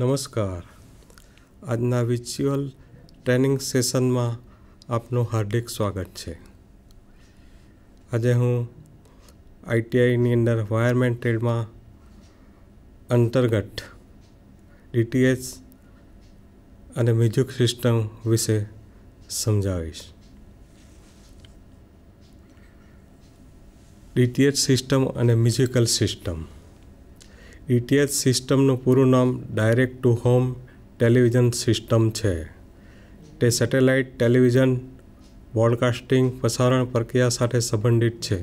નમસ્કાર આજના વિચ્યુઅલ ટ્રેનિંગ સેશનમાં આપનું હાર્દિક સ્વાગત છે આજે હું આઈટીઆઈની અંદર વાયરમેન ટ્રેડમાં અંતર્ગત ડીટીએચ અને મ્યુઝિક સિસ્ટમ વિશે સમજાવીશ ડીટીએચ સિસ્ટમ અને મ્યુઝિકલ સિસ્ટમ ડીટીએચ સિસ્ટમનું પૂરું નામ direct to home television system છે તે સેટેલાઇટ ટેલિવિઝન બ્રોડકાસ્ટિંગ પ્રસારણ પ્રક્રિયા સાથે સંબંધિત છે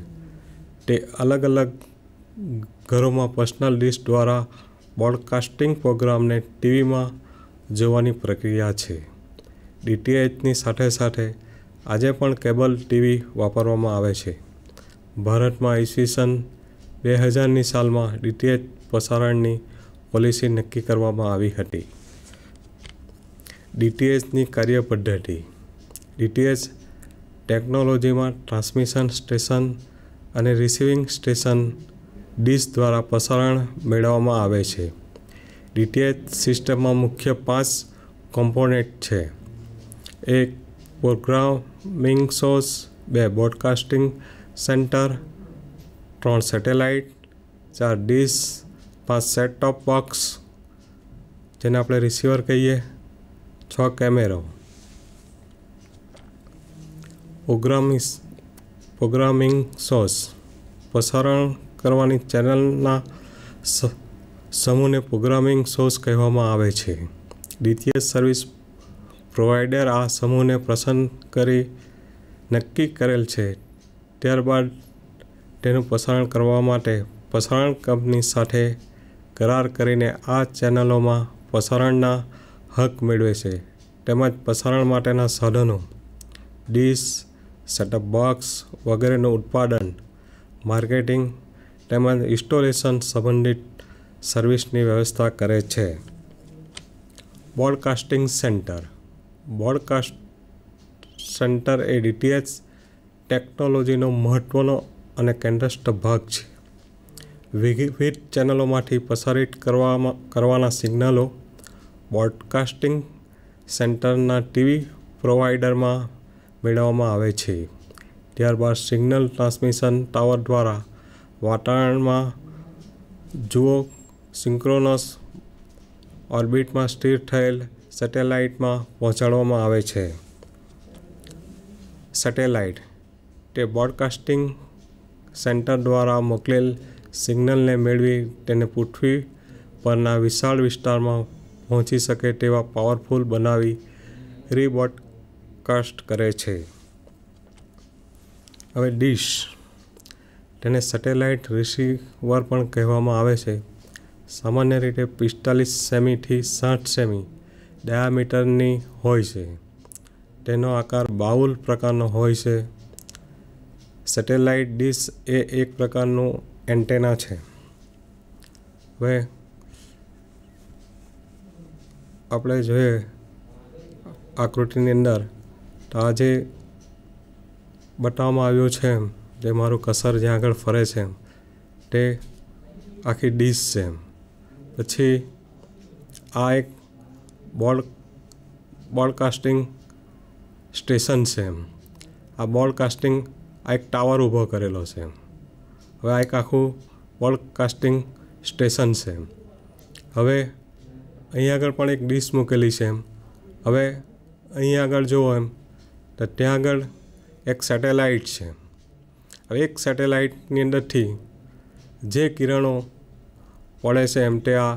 તે અલગ અલગ ઘરોમાં પર્સનલ ડિશ દ્વારા બ્રોડકાસ્ટિંગ પ્રોગ્રામને ટીવીમાં જોવાની પ્રક્રિયા છે ડીટીએચની સાથે સાથે આજે પણ કેબલ ટીવી વાપરવામાં આવે છે ભારતમાં ઈસવીસન બે હજારની સાલમાં ડીટીએચ પ્રસારણની પોલિસી નક્કી કરવામાં આવી હતી ડીટીએચની કાર્યપદ્ધતિ ડીટીએચ ટેકનોલોજીમાં ટ્રાન્સમિશન સ્ટેશન અને રિસીવિંગ સ્ટેશન ડીશ દ્વારા પ્રસારણ મેળવવામાં આવે છે ડીટીએચ સિસ્ટમમાં મુખ્ય પાંચ કોમ્પોનેન્ટ છે એક પ્રોગ્રામિંગ સોર્સ બે બ્રોડકાસ્ટિંગ સેન્ટર ત્રણ સેટેલાઇટ ચાર ડીશ પાંચ સેટ ટોપ બોક્સ જેને આપણે રિસીવર કહીએ છ કેમેરો પ્રોગ્રામિસ પ્રોગ્રામિંગ સોર્સ પ્રસારણ કરવાની ચેનલના સમૂહને પ્રોગ્રામિંગ સોર્સ કહેવામાં આવે છે દ્વિતીય સર્વિસ પ્રોવાઈડર આ સમૂહને પસંદ કરી નક્કી કરેલ છે ત્યારબાદ તેનું પ્રસારણ કરવા માટે પ્રસારણ કંપની સાથે કરાર કરીને આ ચેનલોમાં પ્રસારણના હક મેળવે છે તેમજ પ્રસારણ માટેના સાધનો ડીશ સેટઅપ બોક્સ વગેરેનું ઉત્પાદન માર્કેટિંગ તેમજ ઇન્સ્ટોલેશન સંબંધિત સર્વિસની વ્યવસ્થા કરે છે બોડકાસ્ટિંગ સેન્ટર બોડકાસ્ટ સેન્ટર એ ડીટીએચ ટેકનોલોજીનો મહત્ત્વનો અને કેન્દ્રસ્થ ભાગ છે વિવિધ ચેનલોમાંથી પ્રસારિત કરવામાં કરવાના સિગ્નલો બ્રોડકાસ્ટિંગ સેન્ટરના ટીવી પ્રોવાઈડરમાં મેળવવામાં આવે છે ત્યારબાદ સિગ્નલ ટ્રાન્સમિશન ટાવર દ્વારા વાતાવરણમાં જુઓ સિંક્રોનસ ઓર્બિટમાં સ્થિર થયેલ સેટેલાઇટમાં પહોંચાડવામાં આવે છે સેટેલાઇટ તે બ્રોડકાસ્ટિંગ સેન્ટર દ્વારા મોકલેલ સિગ્નલને મેળવી તેને પૃથ્વી પરના વિશાળ વિસ્તારમાં પહોંચી શકે તેવા પાવરફુલ બનાવી કાસ્ટ કરે છે હવે ડીશ તેને સેટેલાઇટ રિસીવર પણ કહેવામાં આવે છે સામાન્ય રીતે પિસ્તાલીસ સેમીથી સાઠ સેમી ડાયામીટરની હોય છે તેનો આકાર બાઉલ પ્રકારનો હોય છે સેટેલાઇટ ડીશ એ એક પ્રકારનું એન્ટેના છે હવે આપણે જોઈએ આકૃતિની અંદર તો આ જે બતાવવામાં આવ્યું છે એમ જે મારું કસર જ્યાં આગળ ફરે છે એમ તે આખી ડીશ છે એમ પછી આ એક બોલ બોડકાસ્ટિંગ સ્ટેશન છે એમ આ બોડકાસ્ટિંગ આ એક ટાવર ઊભો કરેલો છે હવે આ એક આખું પોડકાસ્ટિંગ સ્ટેશન છે હવે અહીં આગળ પણ એક ડીશ મૂકેલી છે એમ હવે અહીં આગળ જુઓ એમ તો ત્યાં આગળ એક સેટેલાઇટ છે હવે એક સેટેલાઇટની અંદરથી જે કિરણો પડે છે એમ તે આ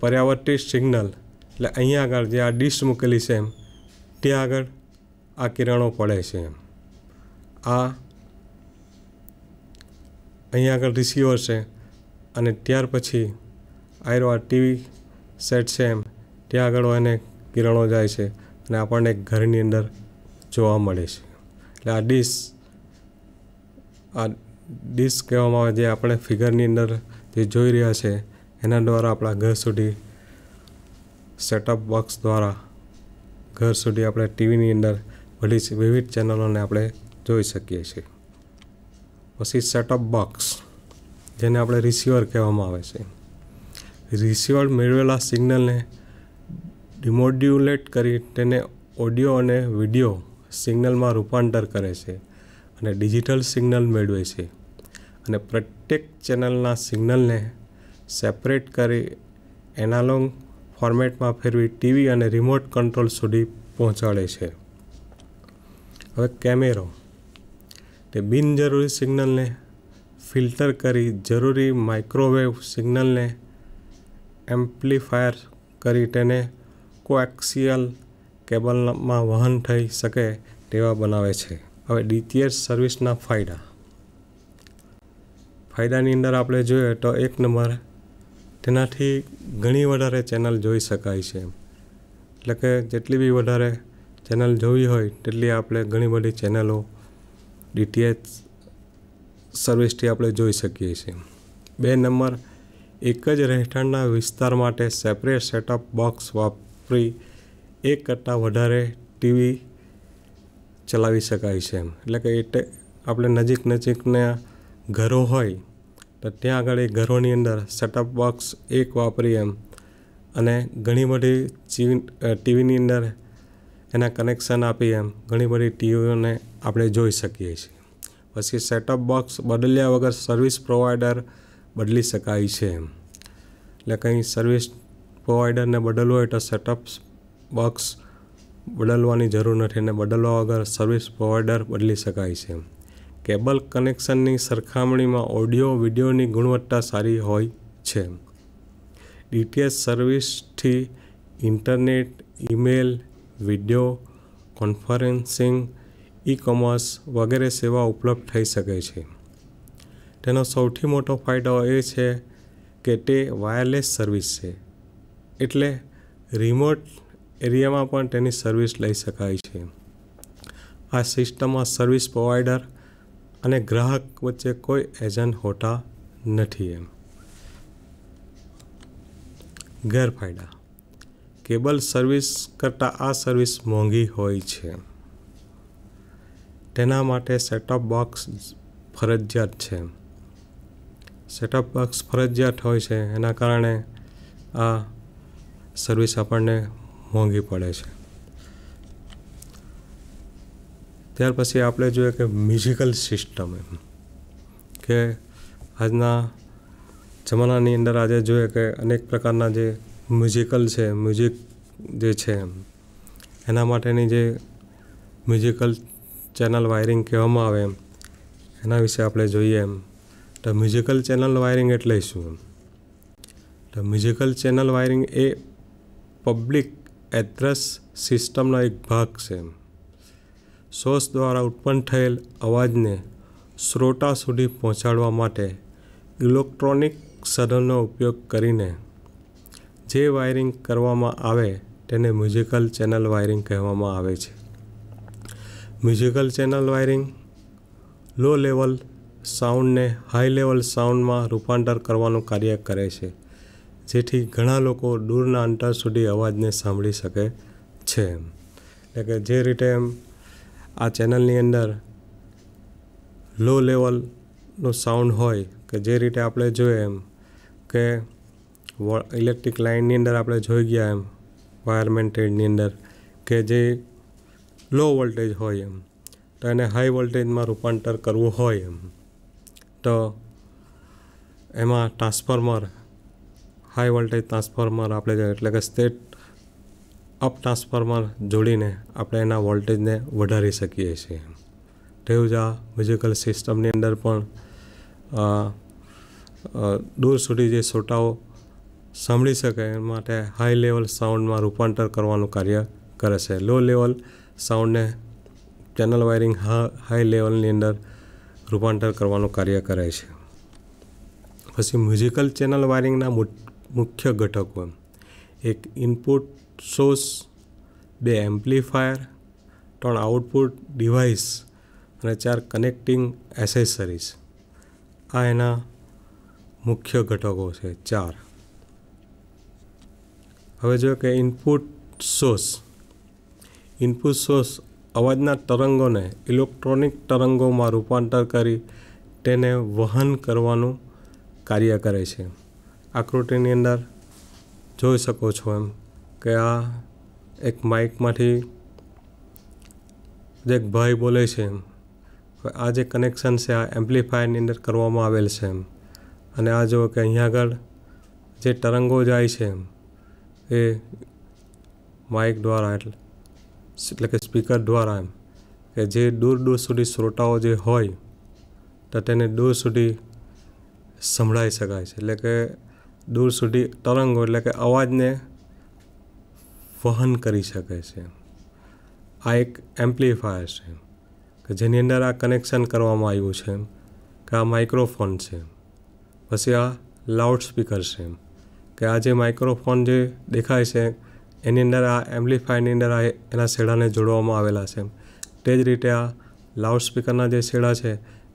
પર્યાવર્તી સિગ્નલ એટલે અહીંયા આગળ જે આ ડીશ મૂકેલી છે એમ ત્યાં આગળ આ કિરણો પડે છે એમ આ અહીંયા આગળ રિસીવર છે અને ત્યાર પછી આયરો આ ટીવી સેટ છે એમ ત્યાં આગળ એને કિરણો જાય છે અને આપણને ઘરની અંદર જોવા મળે છે એટલે આ ડીશ આ ડીશ કહેવામાં આવે જે આપણે ફિગરની અંદર જે જોઈ રહ્યા છે એના દ્વારા આપણા ઘર સુધી સેટઅપ બોક્સ દ્વારા ઘર સુધી આપણે ટીવીની અંદર બધી વિવિધ ચેનલોને આપણે જોઈ શકીએ છીએ પછી સેટઅપ બોક્સ જેને આપણે રિસીવર કહેવામાં આવે છે રિસીવર મેળવેલા સિગ્નલને ડિમોડ્યુલેટ કરી તેને ઓડિયો અને વિડીયો સિગ્નલમાં રૂપાંતર કરે છે અને ડિજિટલ સિગ્નલ મેળવે છે અને પ્રત્યેક ચેનલના સિગ્નલને સેપરેટ કરી એનાલોંગ ફોર્મેટમાં ફેરવી ટીવી અને રિમોટ કંટ્રોલ સુધી પહોંચાડે છે હવે કેમેરો તે બિનજરૂરી સિગ્નલને ફિલ્ટર કરી જરૂરી માઇક્રોવેવ સિગ્નલને એમ્પ્લીફાયર કરી તેને કોએક્સિયલ કેબલમાં વહન થઈ શકે તેવા બનાવે છે હવે ડીટીએચ સર્વિસના ફાયદા ફાયદાની અંદર આપણે જોઈએ તો એક નંબર તેનાથી ઘણી વધારે ચેનલ જોઈ શકાય છે એટલે કે જેટલી બી વધારે ચેનલ જોવી હોય તેટલી આપણે ઘણી બધી ચેનલો ડીટીએચ સર્વિસથી આપણે જોઈ શકીએ છીએ બે નંબર એક જ રહેઠાણના વિસ્તાર માટે સેપરેટ સેટઅપ બોક્સ વાપરી એક કરતાં વધારે ટીવી ચલાવી શકાય છે એટલે કે એટલે આપણે નજીક નજીકના ઘરો હોય તો ત્યાં આગળ એ ઘરોની અંદર સેટઅપ બોક્સ એક વાપરી એમ અને ઘણી બધી ટીવીની અંદર એના કનેક્શન આપી એમ ઘણી બધી ટીવીઓને આપણે જોઈ શકીએ છીએ પછી સેટઅપ બોક્સ બદલ્યા વગર સર્વિસ પ્રોવાઈડર બદલી શકાય છે એટલે કંઈ સર્વિસ પ્રોવાઈડરને બદલવું હોય તો સેટઅપ બોક્સ બદલવાની જરૂર નથી અને બદલવા વગર સર્વિસ પ્રોવાઈડર બદલી શકાય છે કેબલ કનેક્શનની સરખામણીમાં ઓડિયો વિડીયોની ગુણવત્તા સારી હોય છે ડીટીએસ સર્વિસથી internet email video conferencing e commerce વગેરે સેવા ઉપલબ્ધ થઈ શકે છે તેનો સૌથી મોટો ફાયદો એ છે કે તે વાયરલેસ સર્વિસ છે એટલે રિમોટ એરિયામાં પણ તેની સર્વિસ લઈ શકાય છે આ સિસ્ટમમાં સર્વિસ પ્રોવાઈડર અને ગ્રાહક વચ્ચે કોઈ એજન્ટ હોતા નથી એમ ગેરફાયદા કેબલ સર્વિસ કરતાં આ સર્વિસ મોંઘી હોય છે તેના માટે સેટઅપ બોક્સ ફરજિયાત છે સેટઅપ બોક્સ ફરજિયાત હોય છે એના કારણે આ સર્વિસ આપણને મોંઘી પડે છે ત્યાર પછી આપણે જોઈએ કે મ્યુઝિકલ સિસ્ટમ કે આજના જમાનાની અંદર આજે જોઈએ કે અનેક પ્રકારના જે મ્યુઝિકલ છે મ્યુઝિક જે છે એના માટેની જે મ્યુઝિકલ ચેનલ વાયરિંગ કહેવામાં આવે એમ એના વિશે આપણે જોઈએ એમ તો મ્યુઝિકલ ચેનલ વાયરિંગ એટલે શું તો મ્યુઝિકલ ચેનલ વાયરિંગ એ પબ્લિક એડ્રેસ સિસ્ટમનો એક ભાગ છે સોસ દ્વારા ઉત્પન્ન થયેલ અવાજને શ્રોતા સુધી પહોંચાડવા માટે ઇલેક્ટ્રોનિક સાધનનો ઉપયોગ કરીને જે વાયરિંગ કરવામાં આવે તેને મ્યુઝિકલ ચેનલ વાયરિંગ કહેવામાં આવે છે musical channel wiring low level સાઉન્ડને હાઈ લેવલ સાઉન્ડમાં રૂપાંતર કરવાનું કાર્ય કરે છે જેથી ઘણા લોકો દૂરના અંતર સુધી અવાજને સાંભળી શકે છે એટલે કે જે રીતે આ ચેનલની અંદર લો લેવલનો સાઉન્ડ હોય કે જે રીતે આપણે જોઈએ એમ કે ઇલેક્ટ્રિક લાઇનની અંદર આપણે જોઈ ગયા એમ વાયરમેન્ટેડની અંદર કે જે લો વોલ્ટેજ હોય એમ તો એને હાઈ વોલ્ટેજમાં રૂપાંતર કરવું હોય એમ તો એમાં ટ્રાન્સફોર્મર હાઈ વોલ્ટેજ ટ્રાન્સફોર્મર આપણે એટલે કે સ્ટેટ અપ ટ્રાન્સફોર્મર જોડીને આપણે એના વોલ્ટેજને વધારી શકીએ છીએ તેવું જ આ મ્યુઝિકલ સિસ્ટમની અંદર પણ દૂર સુધી જે શ્રોતાઓ સાંભળી શકે એ માટે હાઈ લેવલ સાઉન્ડમાં રૂપાંતર કરવાનું કાર્ય કરે છે લો લેવલ સાઉન્ડને ચેનલ વાયરિંગ હાઈ લેવલની અંદર રૂપાંતર કરવાનું કાર્ય કરે છે પછી મ્યુઝિકલ ચેનલ વાયરિંગના મુખ્ય ઘટકો એક ઇનપુટ સોર્સ બે એમ્પ્લીફાયર ત્રણ આઉટપુટ ડિવાઇસ અને ચાર કનેક્ટિંગ એસેસરીઝ આ એના મુખ્ય ઘટકો છે ચાર હવે જો કે ઇનપુટ સોર્સ ઇનપુટ સોર્સ અવાજના તરંગોને ઇલેક્ટ્રોનિક તરંગોમાં રૂપાંતર કરી તેને વહન કરવાનું કાર્ય કરે છે આકૃતિની અંદર જોઈ શકો છો એમ કે આ એક માઇકમાંથી જે એક ભાઈ બોલે છે એમ આ જે કનેક્શન છે આ એમ્પ્લીફાયરની અંદર કરવામાં આવેલ છે એમ અને આ જો કે અહીંયા આગળ જે તરંગો જાય છે એમ એ માઇક દ્વારા એટલે એટલે કે સ્પીકર દ્વારા એમ કે જે દૂર દૂર સુધી શ્રોતાઓ જે હોય તો તેને દૂર સુધી સંભળાઈ શકાય છે એટલે કે દૂર સુધી તરંગો એટલે કે અવાજને વહન કરી શકે છે આ એક એમ્પ્લીફાયર છે કે જેની અંદર આ કનેક્શન કરવામાં આવ્યું છે કે આ માઇક્રોફોન છે પછી આ લાઉડસ્પીકર છે કે આ જે માઇક્રોફોન જે દેખાય છે એની અંદર આ એમ્પ્લીફાયરની અંદર આ એના શેડાને જોડવામાં આવેલા છે તે જ રીતે આ લાઉડસ્પીકરના જે શેડા છે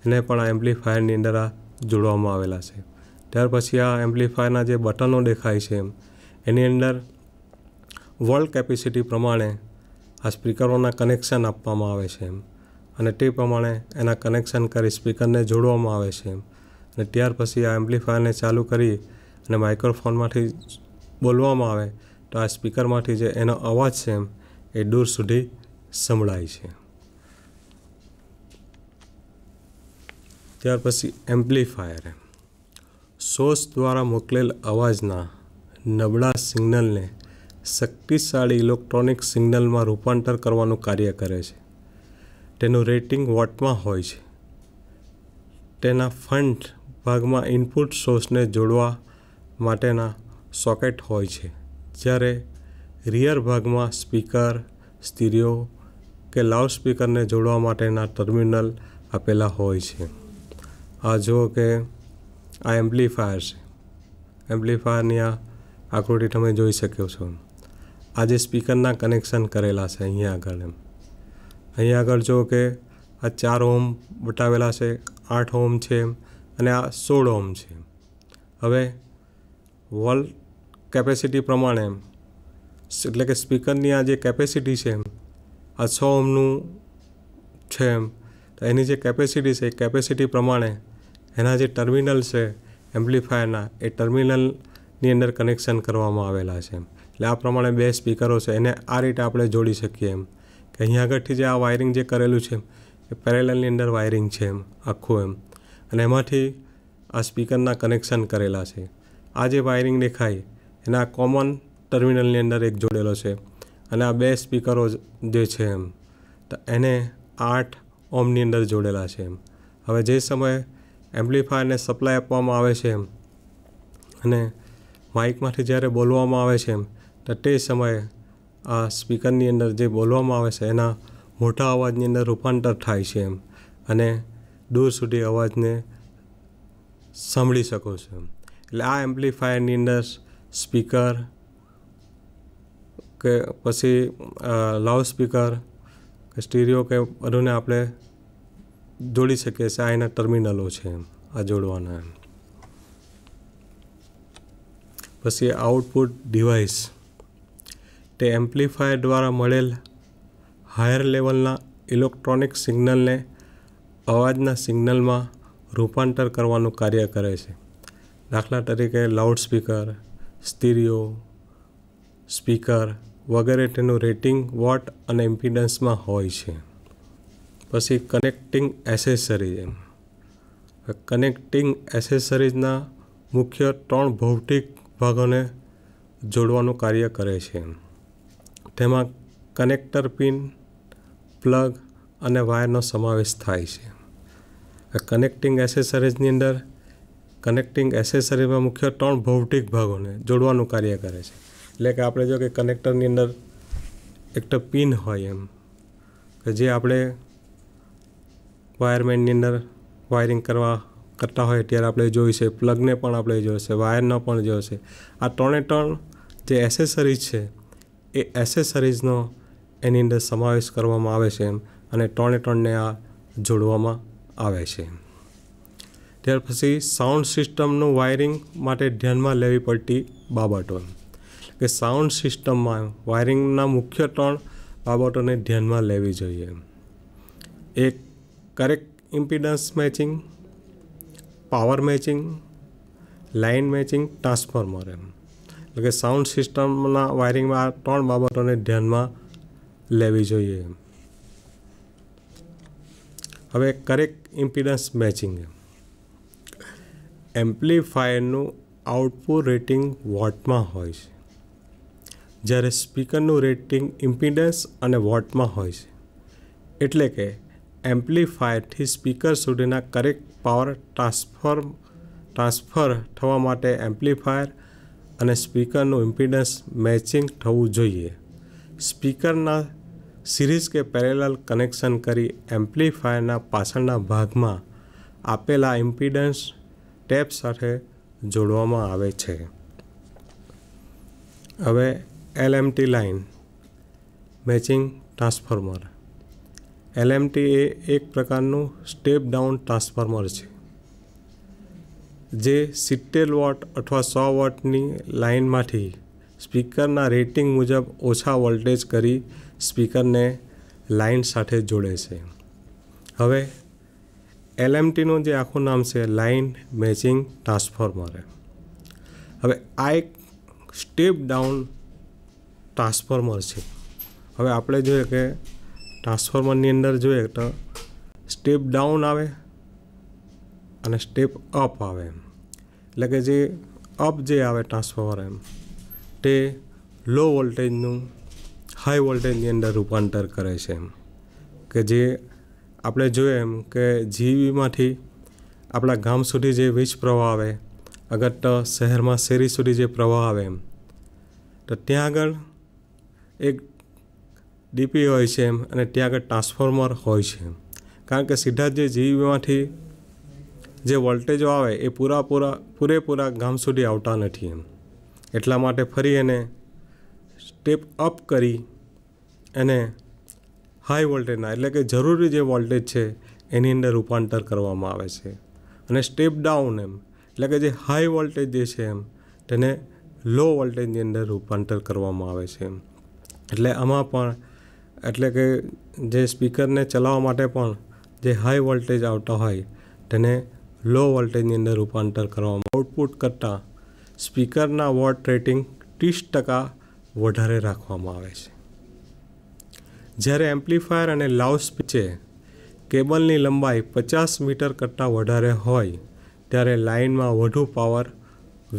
એને પણ આ એમ્પ્લીફાયરની અંદર આ જોડવામાં આવેલા છે ત્યાર પછી આ એમ્પ્લિફાયરના જે બટનો દેખાય છે એની અંદર વર્લ્ડ કેપેસિટી પ્રમાણે આ સ્પીકરોના કનેક્શન આપવામાં આવે છે એમ અને તે પ્રમાણે એના કનેક્શન કરી સ્પીકરને જોડવામાં આવે છે એમ અને ત્યાર પછી આ એમ્પ્લિફાયરને ચાલુ કરી અને માઇક્રોફોનમાંથી બોલવામાં આવે તો આ સ્પીકરમાંથી જે એનો અવાજ છે એમ એ દૂર સુધી સંભળાય છે ત્યાર પછી એમ્પ્લીફાયર સોસ દ્વારા મોકલેલ અવાજના નબળા સિગ્નલને શક્તિશાળી ઇલેક્ટ્રોનિક સિગ્નલમાં રૂપાંતર કરવાનું કાર્ય કરે છે તેનું રેટિંગ વોટમાં હોય છે તેના ફંડ ભાગમાં ઇનપુટ સોર્સને જોડવા માટેના સોકેટ હોય છે જ્યારે રિયર ભાગમાં સ્પીકર સ્ટીરિયો કે લાઉડસ્પીકરને જોડવા માટેના ટર્મિનલ આપેલા હોય છે આ જુઓ કે આ એમ્પ્લીફાયર છે એમ્પ્લીફાયરની આ આકૃતિ તમે જોઈ શકો છો આજે સ્પીકરના કનેક્શન કરેલા છે અહીંયા આગળ એમ અહીંયા આગળ જુઓ કે આ ચાર ઓમ બતાવેલા છે આઠ ઓમ છે અને આ સોળ ઓમ છે હવે વોલ્ટ કેપેસિટી પ્રમાણે એટલે કે સ્પીકરની આ જે કેપેસિટી છે આ છ ઓમનું છે એમ તો એની જે કેપેસિટી છે એ કેપેસિટી પ્રમાણે એના જે ટર્મિનલ છે એમ્પ્લીફાયરના એ ટર્મિનલની અંદર કનેક્શન કરવામાં આવેલા છે એટલે આ પ્રમાણે બે સ્પીકરો છે એને આ રીતે આપણે જોડી શકીએ એમ કે અહીંયા આગળથી જે આ વાયરિંગ જે કરેલું છે એ પેરેલલની અંદર વાયરિંગ છે એમ આખું એમ અને એમાંથી આ સ્પીકરના કનેક્શન કરેલા છે આ જે વાયરિંગ દેખાય એના કોમન ટર્મિનલની અંદર એક જોડેલો છે અને આ બે સ્પીકરો જે છે એમ તો એને આઠ ઓમની અંદર જોડેલા છે એમ હવે જે સમયે એમ્પ્લીફાયરને સપ્લાય આપવામાં આવે છે એમ અને માઇકમાંથી જ્યારે બોલવામાં આવે છે એમ તો તે સમયે આ સ્પીકરની અંદર જે બોલવામાં આવે છે એના મોટા અવાજની અંદર રૂપાંતર થાય છે એમ અને દૂર સુધી અવાજને સાંભળી શકો છો એટલે આ એમ્પ્લીફાયરની અંદર સ્પીકર કે પછી લાઉડ સ્પીકર કે સ્ટીરિયો કે બધુંને આપણે જોડી શકીએ છીએ આ એના ટર્મિનલો છે એમ આ જોડવાના એમ પછી આઉટપુટ ડિવાઇસ તે એમ્પ્લીફાયર દ્વારા મળેલ હાયર લેવલના ઇલેક્ટ્રોનિક સિગ્નલને અવાજના સિગ્નલમાં રૂપાંતર કરવાનું કાર્ય કરે છે દાખલા તરીકે લાઉડસ્પીકર સ્ટીરિયો સ્પીકર વગેરે તેનું રેટિંગ વોટ અને ઇમ્પિડન્સમાં હોય છે પછી કનેક્ટિંગ એસેસરીઝ એમ કનેક્ટિંગ એસેસરીઝના મુખ્ય ત્રણ ભૌતિક ભાગોને જોડવાનું કાર્ય કરે છે તેમાં કનેક્ટર પિન પ્લગ અને વાયરનો સમાવેશ થાય છે કનેક્ટિંગ એસેસરીઝની અંદર કનેક્ટિંગ એસેસરીમાં મુખ્ય ત્રણ ભૌતિક ભાગોને જોડવાનું કાર્ય કરે છે એટલે કે આપણે જો કે કનેક્ટરની અંદર એક તો પિન હોય એમ કે જે આપણે વાયરમેનની અંદર વાયરિંગ કરવા કરતા હોય ત્યારે આપણે જોઈશે પ્લગને પણ આપણે જોઈશે વાયરનો પણ જોઈશે આ ત્રણે ત્રણ જે એસેસરીઝ છે એ એસેસરીઝનો એની અંદર સમાવેશ કરવામાં આવે છે એમ અને ત્રણે ત્રણને આ જોડવામાં આવે છે ત્યાર પછી સાઉન્ડ સિસ્ટમનું વાયરિંગ માટે ધ્યાનમાં લેવી પડતી બાબતો કે સાઉન્ડ સિસ્ટમમાં વાયરિંગના મુખ્ય ત્રણ બાબતોને ધ્યાનમાં લેવી જોઈએ એક correct impedance matching power matching line matching transformer એમ એટલે કે સાઉન્ડ સિસ્ટમના વાયરિંગમાં ત્રણ બાબતોને ધ્યાનમાં લેવી જોઈએ હવે કરેક્ટ ઇમ્પિડન્સ મેચિંગ એમ્પ્લીફાયરનું આઉટપુટ રેટિંગ વોટમાં હોય છે જ્યારે સ્પીકરનું રેટિંગ ઇમ્પિડન્સ અને વોટમાં હોય છે એટલે કે એમ્પ્લીફાયરથી સ્પીકર સુધીના કરેક્ટ પાવર ટ્રાન્સફર ટ્રાન્સફર થવા માટે એમ્પ્લીફાયર અને સ્પીકરનું ઇમ્પિડન્સ મેચિંગ થવું જોઈએ સ્પીકરના સિરીઝ કે પેરેલલ કનેક્શન કરી એમ્પ્લીફાયરના પાછળના ભાગમાં આપેલા ઇમ્પિડન્સ ટેપ સાથે જોડવામાં આવે છે હવે LMT line matching transformer LMT એ એક પ્રકારનું સ્ટેપ ડાઉન ટ્રાન્સફોર્મર છે જે સિત્તેર વોટ અથવા સો વોટની લાઇનમાંથી સ્પીકરના રેટિંગ મુજબ ઓછા વોલ્ટેજ કરી સ્પીકરને લાઇન સાથે જોડે છે હવે એલએમટીનું જે આખું નામ છે લાઇન મેચિંગ ટ્રાન્સફોર્મર હવે આ એક સ્ટેપ ડાઉન ટ્રાન્સફોર્મર છે હવે આપણે જોઈએ કે ટ્રાન્સફોર્મરની અંદર જોઈએ તો સ્ટેપ ડાઉન આવે અને સ્ટેપ અપ આવે એમ એટલે કે જે અપ જે આવે ટ્રાન્સફોર્મર એમ તે લો વોલ્ટેજનું હાઈ વોલ્ટેજની અંદર રૂપાંતર કરે છે એમ કે જે આપણે જોઈએ એમ કે જીવીમાંથી આપણા ગામ સુધી જે વીજ પ્રવાહ આવે અગર તો શહેરમાં શેરી સુધી જે પ્રવાહ આવે એમ તો ત્યાં આગળ એક ડીપી હોય છે એમ અને ત્યાં આગળ ટ્રાન્સફોર્મર હોય છે કારણ કે સીધા જે જીવીમાંથી જે વોલ્ટેજો આવે એ પૂરા પૂરા પૂરેપૂરા ગામ સુધી આવતા નથી એમ એટલા માટે ફરી એને સ્ટેપ અપ કરી એને હાઈ વોલ્ટેજના એટલે કે જરૂરી જે વોલ્ટેજ છે એની અંદર રૂપાંતર કરવામાં આવે છે અને સ્ટેપ ડાઉન એમ એટલે કે જે હાઈ વોલ્ટેજ જે છે એમ તેને લો વોલ્ટેજની અંદર રૂપાંતર કરવામાં આવે છે એટલે આમાં પણ એટલે કે જે સ્પીકરને ચલાવવા માટે પણ જે હાઈ વોલ્ટેજ આવતા હોય તેને લો વોલ્ટેજની અંદર રૂપાંતર કરવામાં આઉટપુટ કરતાં સ્પીકરના વોટ રેટિંગ ત્રીસ ટકા વધારે રાખવામાં આવે છે જ્યારે એમ્પ્લીફાયર અને લાઉડસ્પીચે કેબલની લંબાઈ પચાસ મીટર કરતાં વધારે હોય ત્યારે લાઇનમાં વધુ પાવર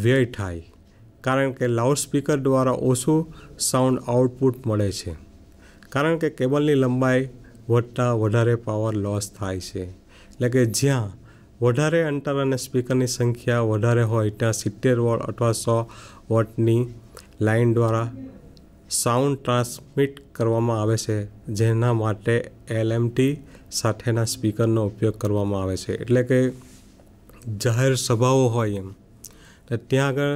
વ્યય થાય કારણ કે લાઉડસ્પીકર દ્વારા ઓછું સાઉન્ડ આઉટપુટ મળે છે કારણ કે કેબલની લંબાઈ વધતાં વધારે પાવર લોસ થાય છે એટલે કે જ્યાં વધારે અંતર અને સ્પીકરની સંખ્યા વધારે હોય ત્યાં સિત્તેર વોટ અથવા સો વોટની લાઇન દ્વારા સાઉન્ડ ટ્રાન્સમિટ કરવામાં આવે છે જેના માટે એલએમટી સાથેના સ્પીકરનો ઉપયોગ કરવામાં આવે છે એટલે કે જાહેર સભાઓ હોય એમ તો ત્યાં આગળ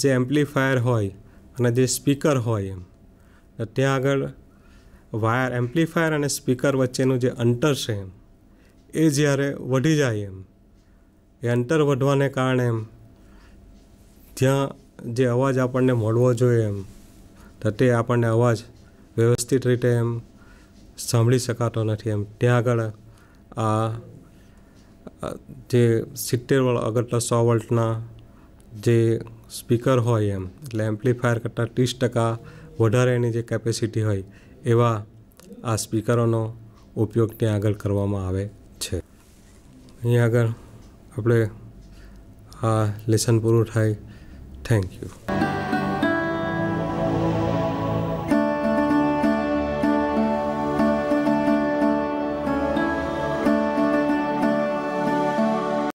જે એમ્પ્લીફાયર હોય અને જે સ્પીકર હોય એમ ત્યાં આગળ વાયર એમ્પ્લીફાયર અને સ્પીકર વચ્ચેનું જે અંતર છે એમ એ જ્યારે વધી જાય એમ એ અંતર વધવાને કારણે એમ જ્યાં જે અવાજ આપણને મળવો જોઈએ એમ તો તે આપણને અવાજ વ્યવસ્થિત રીતે એમ સાંભળી શકાતો નથી એમ ત્યાં આગળ આ જે સિત્તેર વોલ્ટ અગર સો વોલ્ટના જે સ્પીકર હોય એમ એટલે એમ્પ્લીફાયર કરતાં ત્રીસ ટકા વધારે એની જે કેપેસિટી હોય એવા આ સ્પીકરોનો ઉપયોગ ત્યાં આગળ કરવામાં આવે છે અહીં આગળ આપણે આ લેસન પૂરું થાય થેન્ક યુ